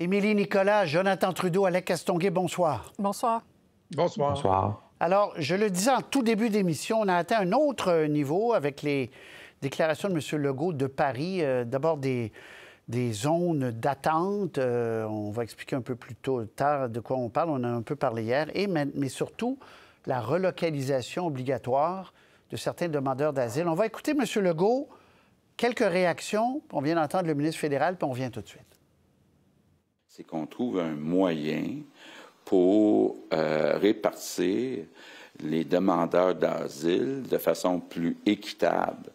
Émilie Nicolas, Jonathan Trudeau, Alec Castonguay, bonsoir. Bonsoir. Bonsoir. Alors, je le disais en tout début d'émission, on a atteint un autre niveau avec les déclarations de M. Legault de Paris. Euh, d'abord, des, des zones d'attente. Euh, on va expliquer un peu plus tôt, tard de quoi on parle. On a un peu parlé hier. Et, mais, surtout, la relocalisation obligatoire de certains demandeurs d'asile. On va écouter M. Legault, quelques réactions. On vient d'entendre le ministre fédéral, puis on vient tout de suite c'est qu'on trouve un moyen pour euh, répartir les demandeurs d'asile de façon plus équitable.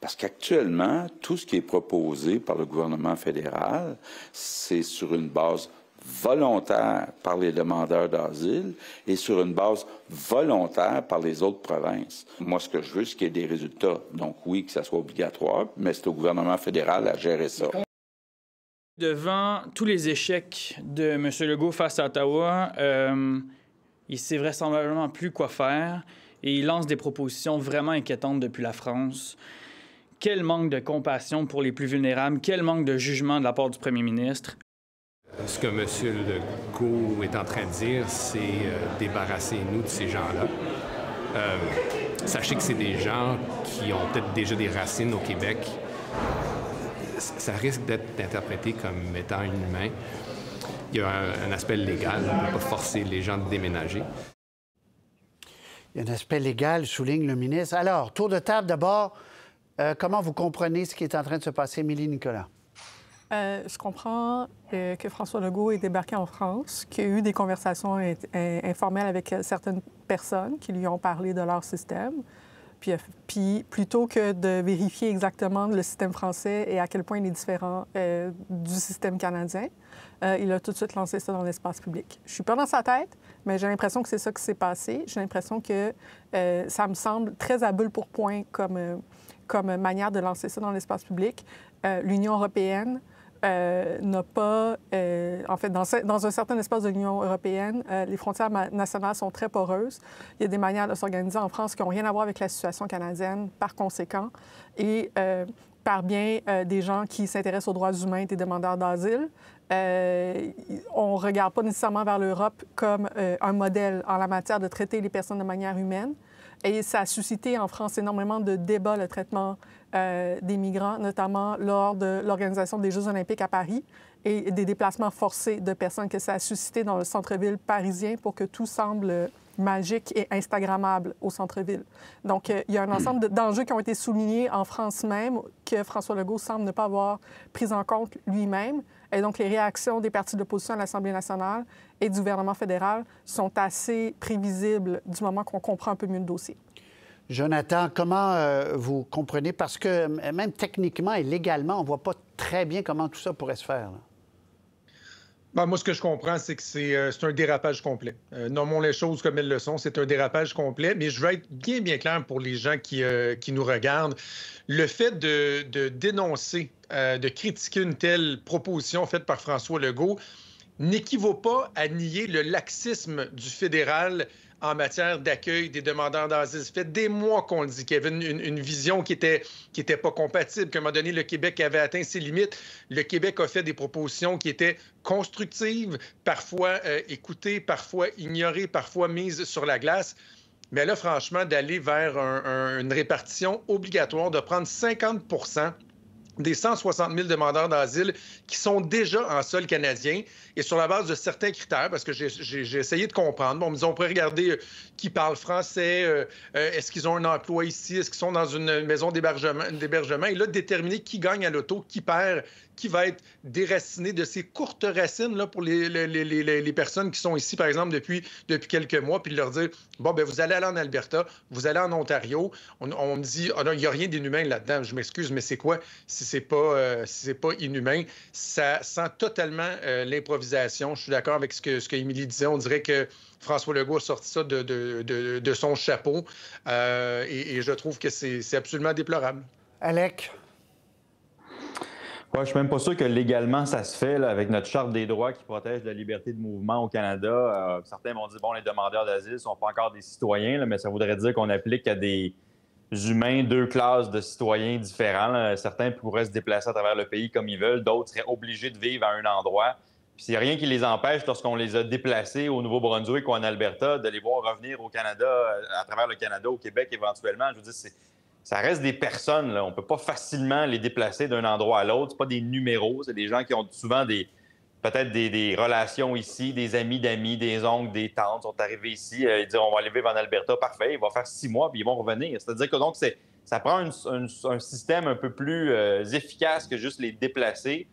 Parce qu'actuellement, tout ce qui est proposé par le gouvernement fédéral, c'est sur une base volontaire par les demandeurs d'asile et sur une base volontaire par les autres provinces. Moi, ce que je veux, c'est qu'il y ait des résultats. Donc oui, que ça soit obligatoire, mais c'est au gouvernement fédéral à gérer ça. Devant tous les échecs de M. Legault face à Ottawa, il euh, il sait vraisemblablement plus quoi faire et il lance des propositions vraiment inquiétantes depuis la France. Quel manque de compassion pour les plus vulnérables, quel manque de jugement de la part du premier ministre. Ce que M. Legault est en train de dire, c'est euh, débarrasser nous de ces gens-là. Euh, sachez que c'est des gens qui ont peut-être déjà des racines au Québec, ça risque d'être interprété comme étant inhumain. Il y a un, aspect légal, on ne peut pas forcer les gens de déménager. Il y a un aspect légal, souligne le ministre. Alors, tour de table d'abord, euh, comment vous comprenez ce qui est en train de se passer, Émilie Nicolas? Euh, je comprends euh, que François Legault est débarqué en France, qu'il y a eu des conversations informelles avec certaines personnes qui lui ont parlé de leur système. Euh, puis, plutôt que de vérifier exactement le système français et à quel point il est différent euh, du système canadien, euh, il a tout de suite lancé ça dans l'espace public. Je suis pas dans sa tête, mais j'ai l'impression que c'est ça qui s'est passé. J'ai l'impression que ça me semble très à bulle pour point comme, comme manière de lancer ça dans l'espace public. L'Union européenne euh, n'a pas, euh, en fait, dans, un certain espace de l'Union européenne, euh, les frontières nationales sont très poreuses. Il y a des manières de s'organiser en France qui n'ont rien à voir avec la situation canadienne, par conséquent, et par bien des gens qui s'intéressent aux droits humains des demandeurs d'asile. on ne regarde pas nécessairement vers l'Europe comme un modèle en la matière de traiter les personnes de manière humaine. Et ça a suscité en France énormément de débats, le traitement euh, des migrants, notamment lors de l'organisation des Jeux olympiques à Paris et des déplacements forcés de personnes que ça a suscité dans le centre-ville parisien pour que tout semble magique et Instagrammable au centre-ville. Donc, euh, il y a un hmm. ensemble d'enjeux qui ont été soulignés en France même que François Legault semble ne pas avoir pris en compte lui-même. Et donc, les réactions des partis d'opposition à l'Assemblée nationale et du gouvernement fédéral sont assez prévisibles du moment qu'on comprend un peu mieux le dossier. Jonathan, comment euh, vous comprenez? Parce que même techniquement et légalement, on ne voit pas très bien comment tout ça pourrait se faire. Là. Ben, moi, ce que je comprends, c'est que c'est euh, un dérapage complet. Euh, nommons les choses comme elles le sont. C'est un dérapage complet, mais je veux être bien, bien clair pour les gens qui, euh, nous regardent. Le fait de, de dénoncer, de critiquer une telle proposition faite par François Legault n'équivaut pas à nier le laxisme du fédéral en matière d'accueil des demandeurs d'asile. Ça fait des mois qu'on le dit, qu'il avait une, vision qui n'était qui était pas compatible, qu'à un moment donné, le Québec avait atteint ses limites. Le Québec a fait des propositions qui étaient constructives, parfois euh, écoutées, parfois ignorées, parfois mises sur la glace. Mais là, franchement, d'aller vers une répartition obligatoire, de prendre 50 des 160 000 demandeurs d'asile qui sont déjà en sol canadien et sur la base de certains critères, parce que j'ai essayé de comprendre. Bon, on pourrait regarder euh, qui parle français, euh, euh, est-ce qu'ils ont un emploi ici, est-ce qu'ils sont dans une maison d'hébergement, et là, déterminer qui gagne à l'auto, qui perd, qui va être déraciné de ses courtes racines là, pour les, les, les, les personnes qui sont ici, par exemple, depuis, depuis quelques mois, puis leur dire Bon, ben vous allez aller en Alberta, vous allez en Ontario. On, me dit oh, il n'y a rien d'inhumain là-dedans. Je m'excuse, mais c'est quoi si c'est pas, euh, c'est pas inhumain? Ça sent totalement euh, l'improvisation. Je suis d'accord avec ce que, ce que Émilie disait. On dirait que François Legault a sorti ça de, de, de, son chapeau. Euh, et, et, je trouve que c'est absolument déplorable. Alec, je je suis même pas sûr que légalement ça se fait avec notre charte des droits qui protège la liberté de mouvement au Canada. Euh, certains m'ont dit bon, les demandeurs d'asile sont pas encore des citoyens, mais ça voudrait dire qu'on applique à des humains deux classes de citoyens différents. Certains pourraient se déplacer à travers le pays comme ils veulent, d'autres seraient obligés de vivre à un endroit. Puis il n'y a rien qui les empêche, lorsqu'on les a déplacés au Nouveau-Brunswick ou en Alberta, de les voir revenir au Canada, euh, à travers le Canada, au Québec éventuellement. Je veux dire, c'est ça reste des personnes. On ne peut pas facilement les déplacer d'un endroit à l'autre. Ce pas des numéros. C'est des gens qui ont souvent des peut-être des, relations ici, des amis d'amis, des oncles, des tantes sont arrivés ici. et euh, ils disent on va aller vivre en Alberta. Parfait. Ils vont faire six mois puis ils vont revenir. C'est-à-dire que donc, ça prend un système un peu plus euh, efficace que juste les déplacer.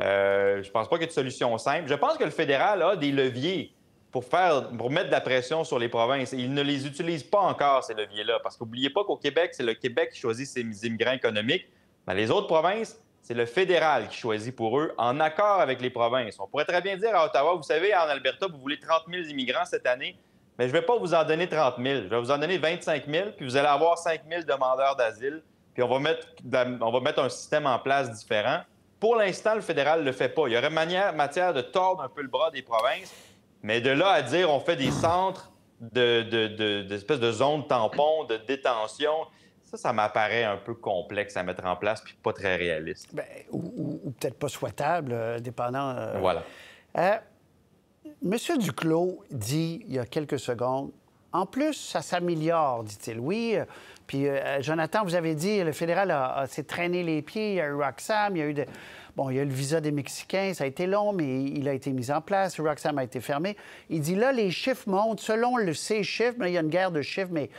Euh, je pense pas qu'il y ait de solution simple. Je pense que le fédéral a des leviers pour, faire, pour mettre de la pression sur les provinces. Et ils ne les utilisent pas encore, ces leviers-là, parce qu'oubliez pas qu'au Québec, c'est le Québec qui choisit ses immigrants économiques. mais les autres provinces, c'est le fédéral qui choisit pour eux, en accord avec les provinces. On pourrait très bien dire à Ottawa, vous savez, en Alberta, vous voulez 30 000 immigrants cette année, mais je ne vais pas vous en donner 30 000, je vais vous en donner 25 000, puis vous allez avoir 5 000 demandeurs d'asile, puis on va, mettre, on va mettre un système en place différent. Pour l'instant, le fédéral ne le fait pas. Il y aurait manière, matière de tordre un peu le bras des provinces mais de là à dire on fait des centres d'espèces de, de, de, de zones tampons, de détention, ça, ça m'apparaît un peu complexe à mettre en place puis pas très réaliste. Ben, ou, peut-être pas souhaitable, euh, dépendant. Euh. Voilà. M. Euh, Monsieur Duclos dit il y a quelques secondes en plus, ça s'améliore, dit-il. Oui. Puis, Jonathan, vous avez dit, le fédéral s'est traîné les pieds. Il y a eu Roxham, il y a eu des... Bon, il y a le visa des Mexicains, ça a été long, mais il a été mis en place. Roxham a été fermé. Il dit là, les chiffres montent. Selon le, C chiffres, mais il y a une guerre de chiffres, mais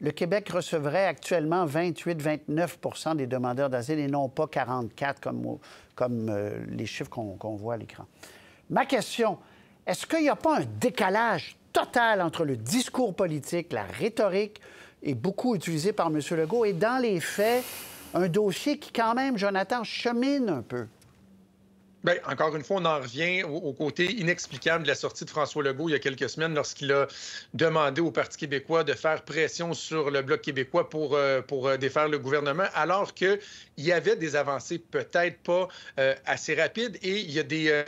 le Québec recevrait actuellement 28-29 des demandeurs d'asile et non pas 44 comme, euh, les chiffres qu'on voit à l'écran. Ma question, est-ce qu'il n'y a pas un décalage total entre le discours politique, la rhétorique, et beaucoup utilisé par M. Legault, et dans les faits, un dossier qui, quand même, Jonathan, chemine un peu? Ben, encore une fois, on en revient au, côté inexplicable de la sortie de François Legault il y a quelques semaines lorsqu'il a demandé au Parti québécois de faire pression sur le Bloc québécois pour, euh, pour euh, défaire le gouvernement, alors qu'il y avait des avancées peut-être pas euh, assez rapides et il y a des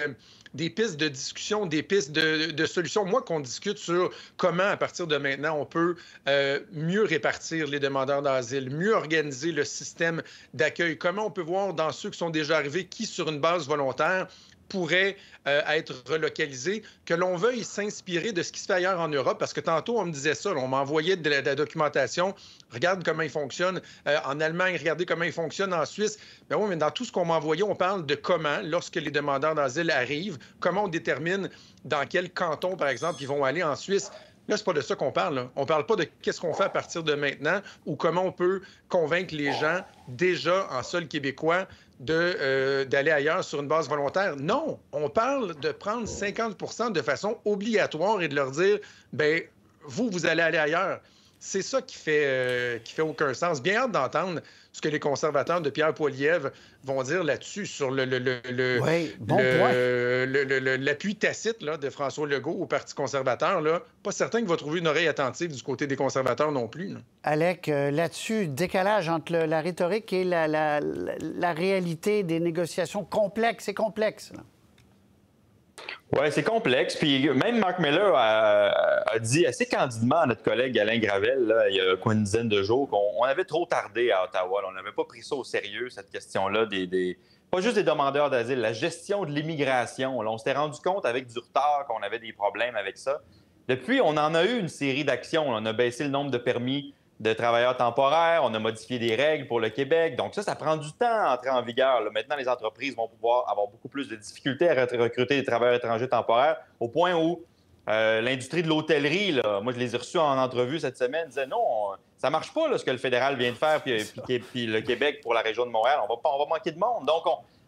des pistes de discussion, des pistes de, solutions. Moi, qu'on discute sur comment, à partir de maintenant, on peut euh, mieux répartir les demandeurs d'asile, mieux organiser le système d'accueil, comment on peut voir dans ceux qui sont déjà arrivés qui, sur une base volontaire, pourrait euh, être relocalisé, que l'on veuille s'inspirer de ce qui se fait ailleurs en Europe, parce que tantôt, on me disait ça, on m'envoyait de, la, documentation, regarde comment ils fonctionne euh, en Allemagne, regardez comment ils fonctionne en Suisse. Mais ben oui, mais dans tout ce qu'on m'envoyait, on parle de comment, lorsque les demandeurs d'asile arrivent, comment on détermine dans quel canton, par exemple, ils vont aller en Suisse. Là, c'est pas de ça qu'on parle. On parle pas de qu'est-ce qu'on fait à partir de maintenant ou comment on peut convaincre les gens déjà en sol québécois euh, d'aller ailleurs sur une base volontaire. Non, on parle de prendre 50 de façon obligatoire et de leur dire, ben vous, vous allez aller ailleurs. C'est ça qui fait, euh, qui fait aucun sens. Bien hâte d'entendre ce que les conservateurs de Pierre Poiliev vont dire là-dessus, sur le, le, le, le l'appui tacite de François Legault au Parti conservateur. Pas certain qu'il va trouver une oreille attentive du côté des conservateurs non plus. Alec, euh, là-dessus, décalage entre la rhétorique et la, réalité des négociations complexes et complexes. Oui, c'est complexe. Puis même Mark Miller a, dit assez candidement à notre collègue Alain Gravel, il y a une dizaine de jours, qu'on avait trop tardé à Ottawa. On n'avait pas pris ça au sérieux, cette question-là des, pas juste des demandeurs d'asile, la gestion de l'immigration. On s'était rendu compte avec du retard qu'on avait des problèmes avec ça. Depuis, on en a eu une série d'actions. On a baissé le nombre de permis de travailleurs temporaires, on a modifié des règles pour le Québec. Donc ça, ça prend du temps à entrer en vigueur. maintenant, les entreprises vont pouvoir avoir beaucoup plus de difficultés à recruter des travailleurs étrangers temporaires, au point où euh, l'industrie de l'hôtellerie, moi je les ai reçus en entrevue cette semaine, disait non, ça ça marche pas ce que le fédéral vient de faire, puis, le Québec pour la région de Montréal, on va, on va manquer de monde. Donc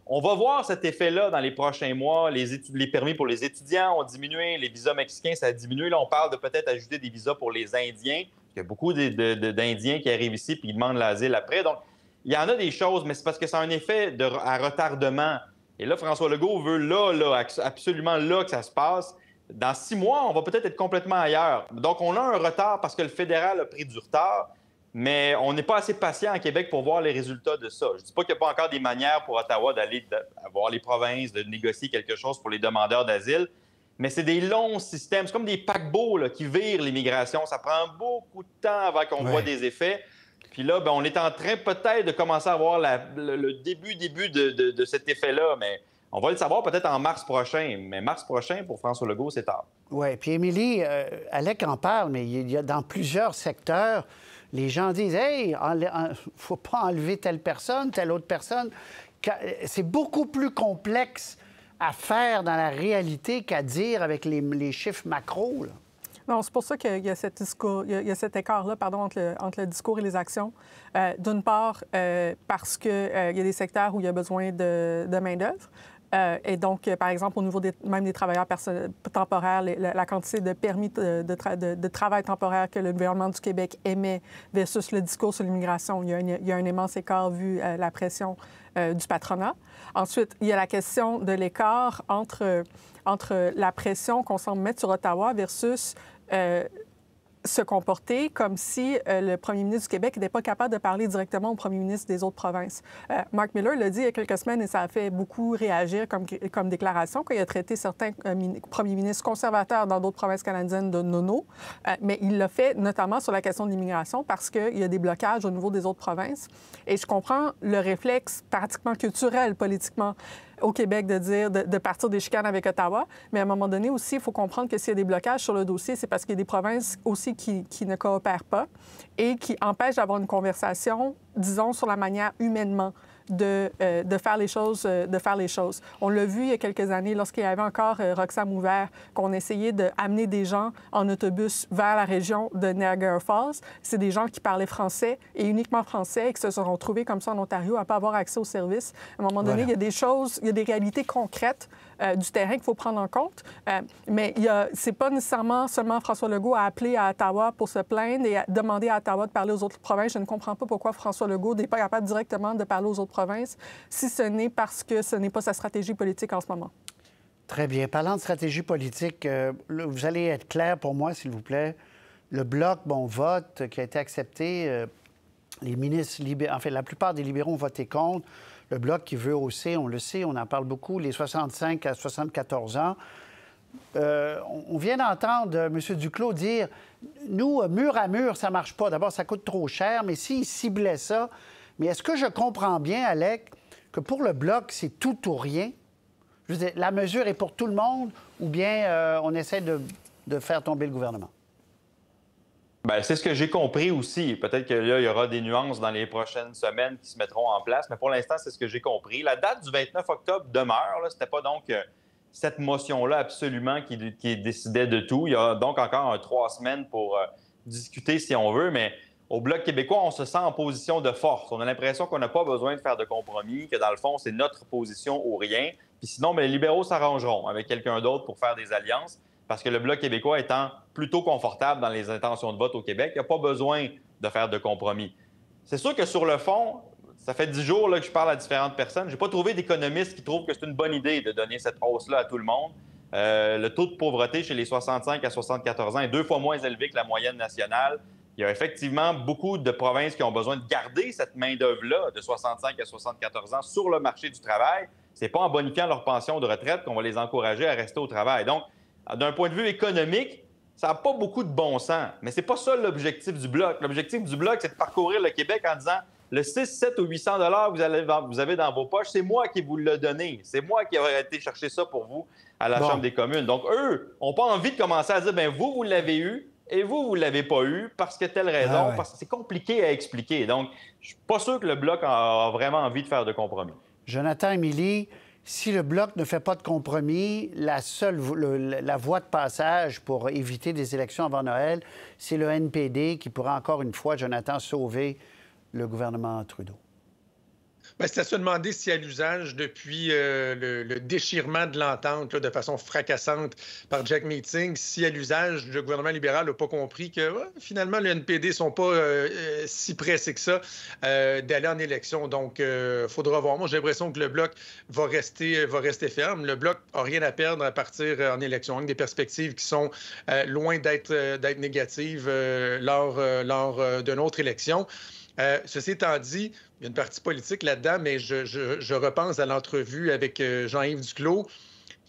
on, va voir cet effet-là dans les prochains mois. Les, permis pour les étudiants ont diminué, les visas mexicains, ça a diminué. Là, on parle de peut-être ajouter des visas pour les Indiens. Il y a beaucoup d'Indiens qui arrivent ici puis ils demandent l'asile après. Donc, il y en a des choses, mais c'est parce que ça a un effet de, à retardement. Et là, François Legault veut là, là, absolument là que ça se passe. Dans six mois, on va peut-être être complètement ailleurs. Donc, on a un retard parce que le fédéral a pris du retard, mais on n'est pas assez patient en Québec pour voir les résultats de ça. Je ne dis pas qu'il n'y a pas encore des manières pour Ottawa d'aller voir les provinces, de négocier quelque chose pour les demandeurs d'asile, mais c'est des longs systèmes. C'est comme des paquebots là, qui virent l'immigration. Ça prend beaucoup de temps avant qu'on voit des effets. Puis là, ben, on est en train peut-être de commencer à voir le, début, début de, de, cet effet-là, mais on va le savoir peut-être en mars prochain. Mais mars prochain, pour François Legault, c'est tard. Oui, puis Émilie, euh, Alec en parle, mais il y a dans plusieurs secteurs, les gens disent Hey, il ne faut pas enlever telle personne, telle autre personne. C'est beaucoup plus complexe à faire dans la réalité qu'à dire avec les, les chiffres macro. Non, c'est pour ça qu'il y a, cet, cet écart-là pardon, entre le, entre, le, discours et les actions. Euh, d'une part, euh, parce qu'il euh, y a des secteurs où il y a besoin de, de main-d'œuvre. Euh, et donc, euh, par exemple, au niveau même des travailleurs temporaires, la, quantité de permis euh, de, de, travail temporaire que le gouvernement du Québec émet versus le discours sur l'immigration, il, il, y a un immense écart vu la pression du patronat. Ensuite, il y a la question de l'écart entre, entre la pression qu'on semble mettre sur Ottawa versus se comporter comme si euh, le premier ministre du Québec n'était pas capable de parler directement au premier ministre des autres provinces. Euh, Mark Miller l'a dit il y a quelques semaines et ça a fait beaucoup réagir comme, comme déclaration, qu'il a traité certains euh, premiers ministres conservateurs dans d'autres provinces canadiennes de nono, mais il l'a fait notamment sur la question de l'immigration parce qu'il y a des blocages au niveau des autres provinces. Et je comprends le réflexe pratiquement culturel, politiquement au Québec de dire de, partir des chicanes avec Ottawa, mais à un moment donné aussi, il faut comprendre que s'il y a des blocages sur le dossier, c'est parce qu'il y a des provinces aussi qui ne coopèrent pas et qui empêchent d'avoir une conversation, disons, sur la manière humainement de, euh, de, faire les choses, euh, de faire les choses. On l'a vu il y a quelques années, lorsqu'il y avait encore euh, Roxham ouvert, qu'on essayait d'amener des gens en autobus vers la région de Niagara Falls. C'est des gens qui parlaient français et uniquement français et qui se sont retrouvés comme ça en Ontario à ne pas avoir accès aux services. À un moment donné, il y a des choses, il y a des réalités concrètes euh, du terrain qu'il faut prendre en compte. Euh, mais ce n'est pas nécessairement seulement François Legault à appelé à Ottawa pour se plaindre et demander à Ottawa de parler aux autres provinces. Je ne comprends pas pourquoi François Legault n'est pas capable directement de parler aux autres provinces, si ce n'est parce que ce n'est pas sa stratégie politique en ce moment. Très bien. Parlant de stratégie politique, euh, vous allez être clair pour moi, s'il vous plaît. Le bloc, bon vote qui a été accepté les ministres libéraux, en fait, la plupart des libéraux ont voté contre. Le Bloc qui veut hausser, on le sait, on en parle beaucoup, les 65 à 74 ans. Euh, on vient d'entendre euh, M. Duclos dire nous, euh, mur à mur, ça ne marche pas. D'abord, ça coûte trop cher, mais s'il ciblait ça. Mais est-ce que je comprends bien, Alec, que pour le Bloc, c'est tout ou rien? Je veux dire, la mesure est pour tout le monde ou bien on essaie de faire tomber le gouvernement? Ben, c'est ce que j'ai compris aussi. Peut-être qu'il y aura des nuances dans les prochaines semaines qui se mettront en place, mais pour l'instant, c'est ce que j'ai compris. La date du 29 octobre demeure. Ce n'était pas donc euh, cette motion-là absolument qui, décidait de tout. Il y a donc encore trois semaines pour euh, discuter si on veut, mais au Bloc québécois, on se sent en position de force. On a l'impression qu'on n'a pas besoin de faire de compromis, que dans le fond, c'est notre position ou rien. Puis sinon, ben, les libéraux s'arrangeront avec quelqu'un d'autre pour faire des alliances parce que le Bloc québécois étant plutôt confortable dans les intentions de vote au Québec, il n'y a pas besoin de faire de compromis. C'est sûr que sur le fond, ça fait dix jours là, que je parle à différentes personnes. Je n'ai pas trouvé d'économistes qui trouvent que c'est une bonne idée de donner cette hausse-là à tout le monde. Euh, le taux de pauvreté chez les 65 à 74 ans est deux fois moins élevé que la moyenne nationale. Il y a effectivement beaucoup de provinces qui ont besoin de garder cette main-d'œuvre-là de 65 à 74 ans sur le marché du travail. Ce n'est pas en bonifiant leur pension de retraite qu'on va les encourager à rester au travail. Donc, ah, d'un point de vue économique, ça n'a pas beaucoup de bon sens. Mais c'est pas ça l'objectif du bloc. L'objectif du bloc, c'est de parcourir le Québec en disant le 6, 7 ou 800 dollars vous, vous avez dans vos poches, c'est moi qui vous l'ai donné. C'est moi qui aurais été chercher ça pour vous à la Chambre des communes. Donc, eux n'ont pas envie de commencer à dire, ben vous, vous l'avez eu et vous, vous ne l'avez pas eu parce que telle raison, ah parce que c'est compliqué à expliquer. Donc, je ne suis pas sûr que le bloc a vraiment envie de faire de compromis. Jonathan, Émilie, si le Bloc ne fait pas de compromis, la seule la voie de passage pour éviter des élections avant Noël, c'est le NPD qui pourra encore une fois, Jonathan, sauver le gouvernement Trudeau. Ben, c'est à se demander si à l'usage depuis euh, le, déchirement de l'entente de façon fracassante par Jack Meeting, si à l'usage le gouvernement libéral n'a pas compris que finalement le NPD sont pas euh, euh, si pressés que ça d'aller en élection. Donc, il faudra voir. Moi, j'ai l'impression que le bloc va rester, va rester ferme. Le bloc n'a rien à perdre à partir en élection, avec des perspectives qui sont loin d'être négatives lors, lors d'une autre élection. Euh, ceci étant dit, il y a une partie politique là-dedans, mais je, repense à l'entrevue avec euh, Jean-Yves Duclos.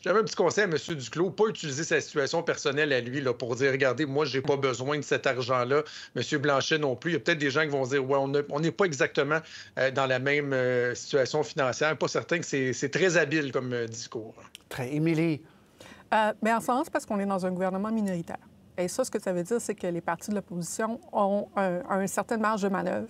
J'avais un petit conseil à M. Duclos, pas utiliser sa situation personnelle à lui pour dire regardez, moi, j'ai pas besoin de cet argent-là. M. Blanchet non plus. Il y a peut-être des gens qui vont dire ouais, on n'est pas exactement euh, dans la même situation financière. Pas certain que c'est très habile comme discours. Très. Émilie. mais en sens, parce qu'on est dans un gouvernement minoritaire. Et ça, ce que ça veut dire, c'est que les partis de l'opposition ont un, certain certaine marge de manœuvre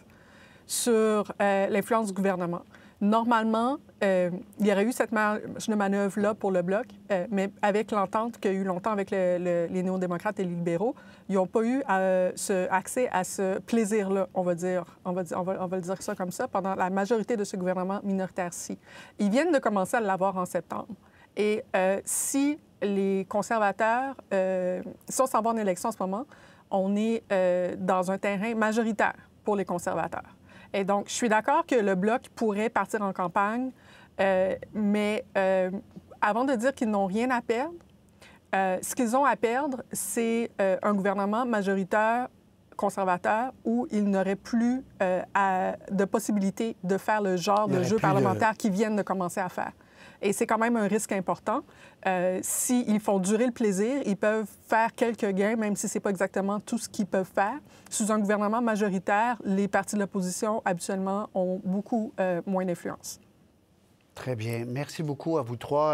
sur euh, l'influence du gouvernement. Normalement, euh, il y aurait eu cette marge de manœuvre-là pour le Bloc, euh, mais avec l'entente qu'il y a eu longtemps avec les néo-démocrates et les libéraux, ils n'ont pas eu ce accès à ce plaisir-là, on va dire. On va, on le dire ça comme ça, pendant la majorité de ce gouvernement minoritaire-ci. Ils viennent de commencer à l'avoir en septembre. Et si les conservateurs, euh, si on s'en va en élection en ce moment, on est euh, dans un terrain majoritaire pour les conservateurs. Et donc, je suis d'accord que le bloc pourrait partir en campagne, euh, mais euh, avant de dire qu'ils n'ont rien à perdre, ce qu'ils ont à perdre, c'est un gouvernement majoritaire conservateur où ils n'auraient plus de possibilité de faire le genre de jeu parlementaire qu'ils viennent de commencer à faire. Et c'est quand même un risque important. Euh, s'ils font durer le plaisir, ils peuvent faire quelques gains, même si ce n'est pas exactement tout ce qu'ils peuvent faire. Sous un gouvernement majoritaire, les partis de l'opposition, habituellement, ont beaucoup euh, moins d'influence. Très bien. Merci beaucoup à vous trois.